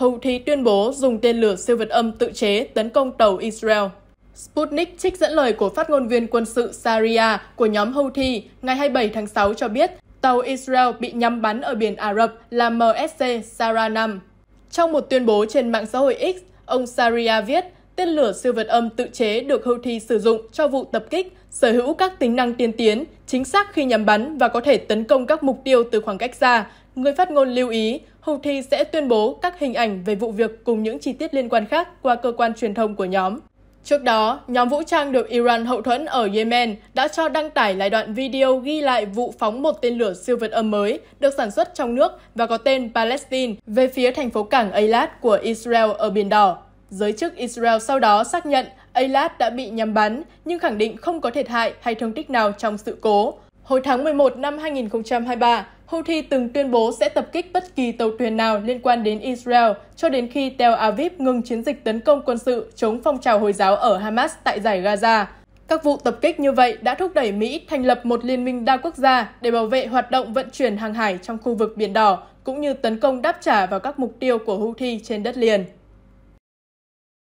Houthi tuyên bố dùng tên lửa siêu vật âm tự chế tấn công tàu Israel. Sputnik trích dẫn lời của phát ngôn viên quân sự Saria của nhóm Houthi ngày 27 tháng 6 cho biết tàu Israel bị nhắm bắn ở biển Ả Rập là MSC Sara 5. Trong một tuyên bố trên mạng xã hội X, ông Saria viết tên lửa siêu vật âm tự chế được Houthi sử dụng cho vụ tập kích, sở hữu các tính năng tiên tiến, chính xác khi nhắm bắn và có thể tấn công các mục tiêu từ khoảng cách xa. Người phát ngôn lưu ý, Houthi sẽ tuyên bố các hình ảnh về vụ việc cùng những chi tiết liên quan khác qua cơ quan truyền thông của nhóm. Trước đó, nhóm vũ trang được Iran hậu thuẫn ở Yemen đã cho đăng tải lại đoạn video ghi lại vụ phóng một tên lửa siêu vượt âm mới được sản xuất trong nước và có tên Palestine về phía thành phố cảng Eilat của Israel ở Biển Đỏ. Giới chức Israel sau đó xác nhận Eilat đã bị nhắm bắn, nhưng khẳng định không có thiệt hại hay thương tích nào trong sự cố. Hồi tháng 11 năm 2023, Houthi từng tuyên bố sẽ tập kích bất kỳ tàu thuyền nào liên quan đến Israel cho đến khi Tel Aviv ngừng chiến dịch tấn công quân sự chống phong trào Hồi giáo ở Hamas tại giải Gaza. Các vụ tập kích như vậy đã thúc đẩy Mỹ thành lập một liên minh đa quốc gia để bảo vệ hoạt động vận chuyển hàng hải trong khu vực Biển Đỏ, cũng như tấn công đáp trả vào các mục tiêu của Houthi trên đất liền.